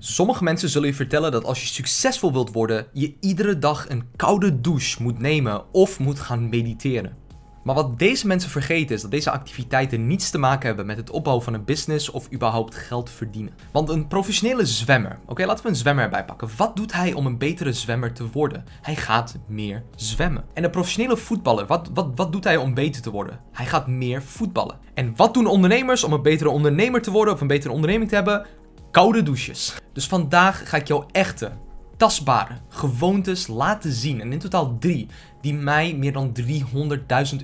Sommige mensen zullen je vertellen dat als je succesvol wilt worden, je iedere dag een koude douche moet nemen of moet gaan mediteren. Maar wat deze mensen vergeten is dat deze activiteiten niets te maken hebben met het opbouwen van een business of überhaupt geld verdienen. Want een professionele zwemmer, oké laten we een zwemmer erbij pakken. Wat doet hij om een betere zwemmer te worden? Hij gaat meer zwemmen. En een professionele voetballer, wat, wat, wat doet hij om beter te worden? Hij gaat meer voetballen. En wat doen ondernemers om een betere ondernemer te worden of een betere onderneming te hebben? koude douches. Dus vandaag ga ik jou echte, tastbare gewoontes laten zien. En in totaal drie die mij meer dan 300.000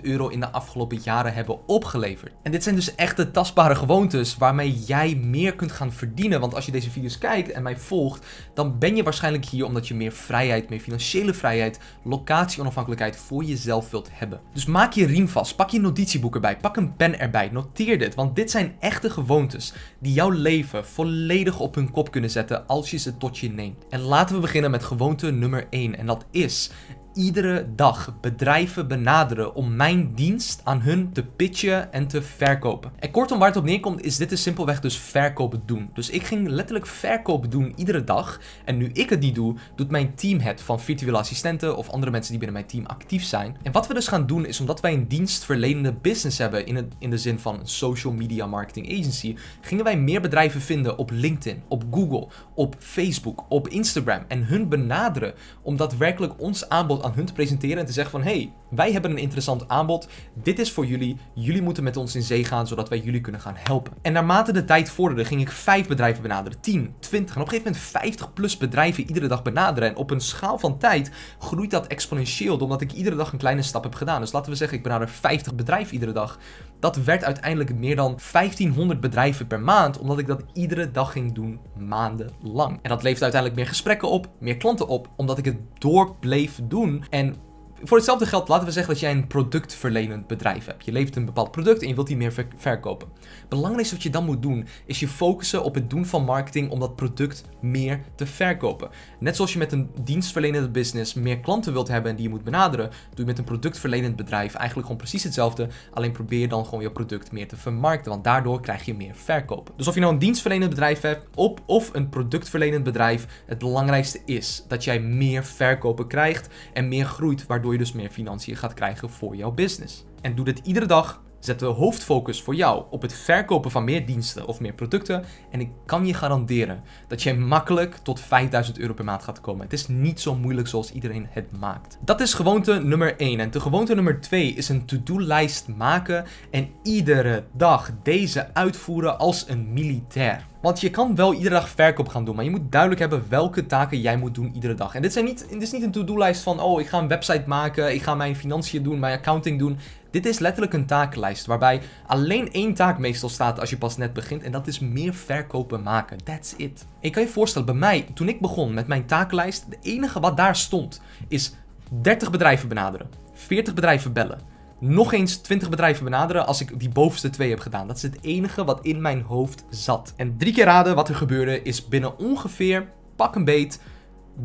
euro in de afgelopen jaren hebben opgeleverd. En dit zijn dus echte tastbare gewoontes waarmee jij meer kunt gaan verdienen. Want als je deze video's kijkt en mij volgt, dan ben je waarschijnlijk hier omdat je meer vrijheid, meer financiële vrijheid, locatie-onafhankelijkheid voor jezelf wilt hebben. Dus maak je riem vast, pak je notitieboek erbij, pak een pen erbij, noteer dit. Want dit zijn echte gewoontes die jouw leven volledig op hun kop kunnen zetten als je ze tot je neemt. En laten we beginnen met gewoonte nummer 1 en dat is iedere dag bedrijven benaderen om mijn dienst aan hun te pitchen en te verkopen. En kortom, waar het op neerkomt, is dit is simpelweg dus verkopen doen. Dus ik ging letterlijk verkopen doen iedere dag. En nu ik het niet doe, doet mijn team het van virtuele assistenten of andere mensen die binnen mijn team actief zijn. En wat we dus gaan doen, is omdat wij een dienstverlenende business hebben, in, het, in de zin van een social media marketing agency, gingen wij meer bedrijven vinden op LinkedIn, op Google, op Facebook, op Instagram en hun benaderen om daadwerkelijk ons aanbod aan hun te presenteren en te zeggen van hey, wij hebben een interessant aanbod, dit is voor jullie, jullie moeten met ons in zee gaan zodat wij jullie kunnen gaan helpen. En naarmate de tijd vorderde ging ik vijf bedrijven benaderen, 10, 20 en op een gegeven moment 50 plus bedrijven iedere dag benaderen. En op een schaal van tijd groeit dat exponentieel omdat ik iedere dag een kleine stap heb gedaan. Dus laten we zeggen ik benader 50 bedrijven iedere dag. Dat werd uiteindelijk meer dan 1500 bedrijven per maand, omdat ik dat iedere dag ging doen, maandenlang. En dat levert uiteindelijk meer gesprekken op, meer klanten op, omdat ik het door bleef doen en voor hetzelfde geld, laten we zeggen dat jij een productverlenend bedrijf hebt. Je levert een bepaald product en je wilt die meer ver verkopen. Belangrijkste wat je dan moet doen, is je focussen op het doen van marketing om dat product meer te verkopen. Net zoals je met een dienstverlenende business meer klanten wilt hebben en die je moet benaderen, doe je met een productverlenend bedrijf eigenlijk gewoon precies hetzelfde. Alleen probeer dan gewoon je product meer te vermarkten, want daardoor krijg je meer verkopen. Dus of je nou een dienstverlenend bedrijf hebt op, of een productverlenend bedrijf, het belangrijkste is dat jij meer verkopen krijgt en meer groeit, waardoor dus meer financiën gaat krijgen voor jouw business. En doe dit iedere dag. Zet de hoofdfocus voor jou op het verkopen van meer diensten of meer producten. En ik kan je garanderen dat jij makkelijk tot 5000 euro per maand gaat komen. Het is niet zo moeilijk zoals iedereen het maakt. Dat is gewoonte nummer 1. En de gewoonte nummer 2 is een to-do-lijst maken en iedere dag deze uitvoeren als een militair. Want je kan wel iedere dag verkoop gaan doen, maar je moet duidelijk hebben welke taken jij moet doen iedere dag. En dit, zijn niet, dit is niet een to-do-lijst van, oh, ik ga een website maken, ik ga mijn financiën doen, mijn accounting doen. Dit is letterlijk een takenlijst waarbij alleen één taak meestal staat als je pas net begint en dat is meer verkopen maken. That's it. Ik kan je voorstellen, bij mij, toen ik begon met mijn takenlijst, het enige wat daar stond is 30 bedrijven benaderen, 40 bedrijven bellen, nog eens 20 bedrijven benaderen als ik die bovenste twee heb gedaan. Dat is het enige wat in mijn hoofd zat. En drie keer raden wat er gebeurde is binnen ongeveer, pak een beet,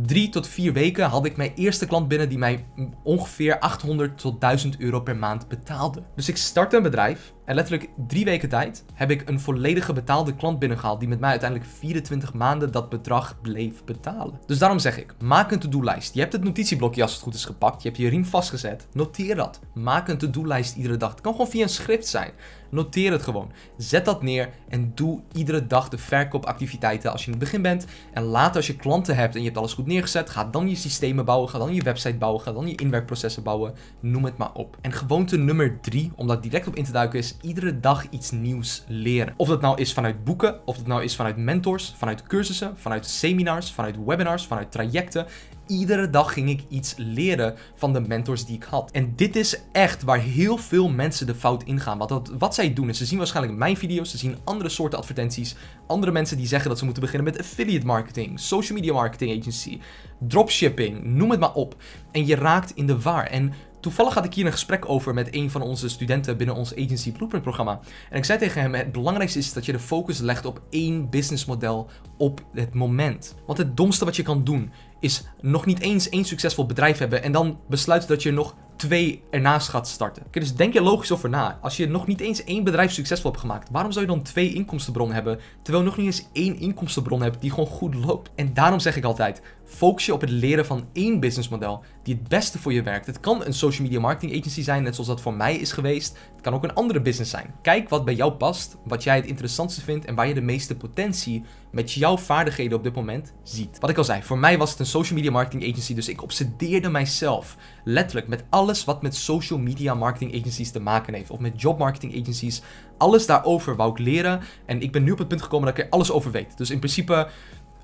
drie tot vier weken had ik mijn eerste klant binnen die mij ongeveer 800 tot 1000 euro per maand betaalde. Dus ik startte een bedrijf en letterlijk drie weken tijd heb ik een volledige betaalde klant binnengehaald die met mij uiteindelijk 24 maanden dat bedrag bleef betalen. Dus daarom zeg ik, maak een to-do-lijst. Je hebt het notitieblokje als het goed is gepakt, je hebt je riem vastgezet. Noteer dat. Maak een to-do-lijst iedere dag. Het kan gewoon via een script zijn. Noteer het gewoon. Zet dat neer en doe iedere dag de verkoopactiviteiten als je in het begin bent. En later als je klanten hebt en je hebt alles goed neergezet, ga dan je systemen bouwen, ga dan je website bouwen, ga dan je inwerkprocessen bouwen. Noem het maar op. En gewoonte nummer drie, om daar direct op in te duiken, is iedere dag iets nieuws leren. Of dat nou is vanuit boeken, of dat nou is vanuit mentors, vanuit cursussen, vanuit seminars, vanuit webinars, vanuit trajecten. Iedere dag ging ik iets leren van de mentors die ik had. En dit is echt waar heel veel mensen de fout ingaan. Want wat zij doen is, ze zien waarschijnlijk mijn video's, ze zien andere soorten advertenties, andere mensen die zeggen dat ze moeten beginnen met affiliate marketing, social media marketing agency, dropshipping, noem het maar op. En je raakt in de waar. En Toevallig had ik hier een gesprek over met een van onze studenten binnen ons Agency Blueprint programma. En ik zei tegen hem, het belangrijkste is dat je de focus legt op één businessmodel op het moment. Want het domste wat je kan doen is nog niet eens één succesvol bedrijf hebben en dan besluit dat je nog twee ernaast gaat starten. dus denk je logisch over na. Als je nog niet eens één bedrijf succesvol hebt gemaakt, waarom zou je dan twee inkomstenbronnen hebben, terwijl je nog niet eens één inkomstenbron hebt die gewoon goed loopt? En daarom zeg ik altijd, focus je op het leren van één businessmodel die het beste voor je werkt. Het kan een social media marketing agency zijn, net zoals dat voor mij is geweest. Het kan ook een andere business zijn. Kijk wat bij jou past, wat jij het interessantste vindt en waar je de meeste potentie met jouw vaardigheden op dit moment ziet. Wat ik al zei, voor mij was het een social media marketing agency, dus ik obsedeerde mijzelf letterlijk met alles wat met social media marketing agencies te maken heeft. Of met job marketing agencies. Alles daarover wou ik leren. En ik ben nu op het punt gekomen dat ik er alles over weet. Dus in principe,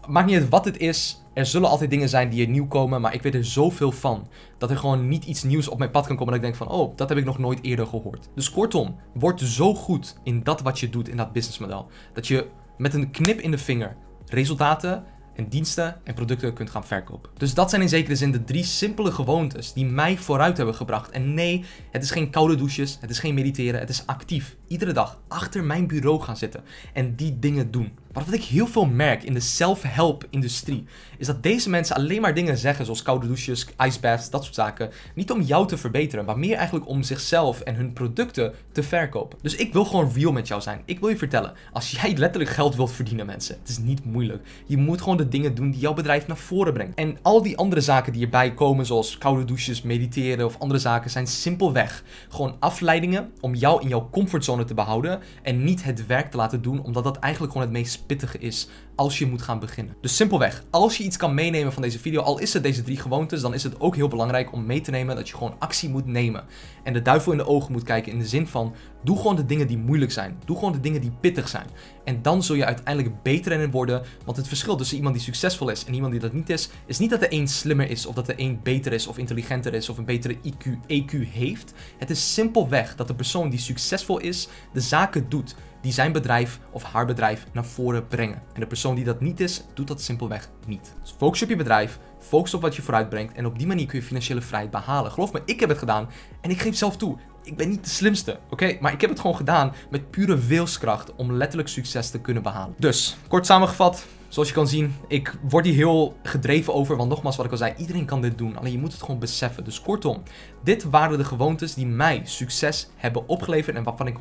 maakt niet uit wat het is. Er zullen altijd dingen zijn die er nieuw komen, maar ik weet er zoveel van. Dat er gewoon niet iets nieuws op mijn pad kan komen dat ik denk van, oh, dat heb ik nog nooit eerder gehoord. Dus kortom, word zo goed in dat wat je doet in dat businessmodel. Dat je met een knip in de vinger resultaten en diensten en producten kunt gaan verkopen. Dus dat zijn in zekere zin de drie simpele gewoontes die mij vooruit hebben gebracht. En nee, het is geen koude douches, het is geen mediteren, het is actief. Iedere dag achter mijn bureau gaan zitten en die dingen doen. Maar wat ik heel veel merk in de self-help-industrie, is dat deze mensen alleen maar dingen zeggen, zoals koude douches, baths, dat soort zaken. Niet om jou te verbeteren, maar meer eigenlijk om zichzelf en hun producten te verkopen. Dus ik wil gewoon real met jou zijn. Ik wil je vertellen, als jij letterlijk geld wilt verdienen, mensen, het is niet moeilijk. Je moet gewoon de dingen doen die jouw bedrijf naar voren brengt. En al die andere zaken die erbij komen, zoals koude douches, mediteren of andere zaken, zijn simpelweg gewoon afleidingen om jou in jouw comfortzone te behouden en niet het werk te laten doen, omdat dat eigenlijk gewoon het meest pittige is als je moet gaan beginnen. Dus simpelweg, als je iets kan meenemen van deze video, al is het deze drie gewoontes, dan is het ook heel belangrijk om mee te nemen dat je gewoon actie moet nemen. En de duivel in de ogen moet kijken in de zin van, doe gewoon de dingen die moeilijk zijn. Doe gewoon de dingen die pittig zijn. En dan zul je uiteindelijk beter in worden, want het verschil tussen iemand die succesvol is en iemand die dat niet is, is niet dat de een slimmer is of dat de een beter is of intelligenter is of een betere IQ, EQ heeft. Het is simpelweg dat de persoon die succesvol is, de zaken doet die zijn bedrijf of haar bedrijf naar voren brengen. En de persoon die dat niet is, doet dat simpelweg niet. Dus focus op je bedrijf, focus op wat je vooruitbrengt en op die manier kun je financiële vrijheid behalen. Geloof me, ik heb het gedaan en ik geef zelf toe, ik ben niet de slimste, oké? Maar ik heb het gewoon gedaan met pure wilskracht om letterlijk succes te kunnen behalen. Dus, kort samengevat, Zoals je kan zien, ik word hier heel gedreven over, want nogmaals wat ik al zei, iedereen kan dit doen, alleen je moet het gewoon beseffen. Dus kortom, dit waren de gewoontes die mij succes hebben opgeleverd en waarvan ik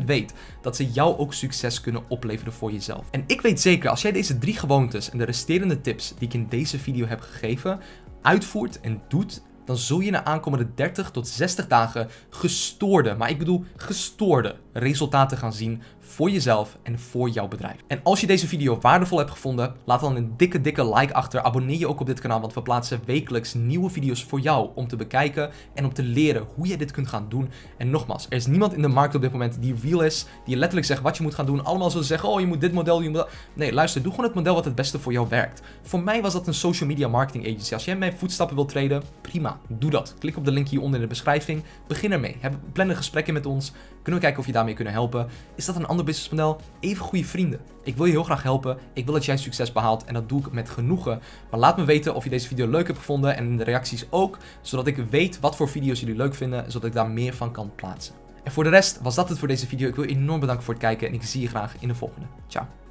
100% weet dat ze jou ook succes kunnen opleveren voor jezelf. En ik weet zeker, als jij deze drie gewoontes en de resterende tips die ik in deze video heb gegeven, uitvoert en doet dan zul je na aankomende 30 tot 60 dagen gestoorde, maar ik bedoel gestoorde resultaten gaan zien voor jezelf en voor jouw bedrijf. En als je deze video waardevol hebt gevonden, laat dan een dikke, dikke like achter. Abonneer je ook op dit kanaal, want we plaatsen wekelijks nieuwe video's voor jou om te bekijken en om te leren hoe je dit kunt gaan doen. En nogmaals, er is niemand in de markt op dit moment die real is, die letterlijk zegt wat je moet gaan doen. Allemaal zullen zeggen, oh je moet dit model, je moet dat. Nee, luister, doe gewoon het model wat het beste voor jou werkt. Voor mij was dat een social media marketing agency. Als jij mijn voetstappen wilt treden, prima doe dat. Klik op de link hieronder in de beschrijving. Begin ermee. Heb, plan een met ons. Kunnen we kijken of je daarmee kunnen helpen. Is dat een ander businessmodel? Even goede vrienden. Ik wil je heel graag helpen. Ik wil dat jij succes behaalt en dat doe ik met genoegen. Maar laat me weten of je deze video leuk hebt gevonden en in de reacties ook. Zodat ik weet wat voor video's jullie leuk vinden, zodat ik daar meer van kan plaatsen. En voor de rest was dat het voor deze video. Ik wil je enorm bedanken voor het kijken en ik zie je graag in de volgende. Ciao.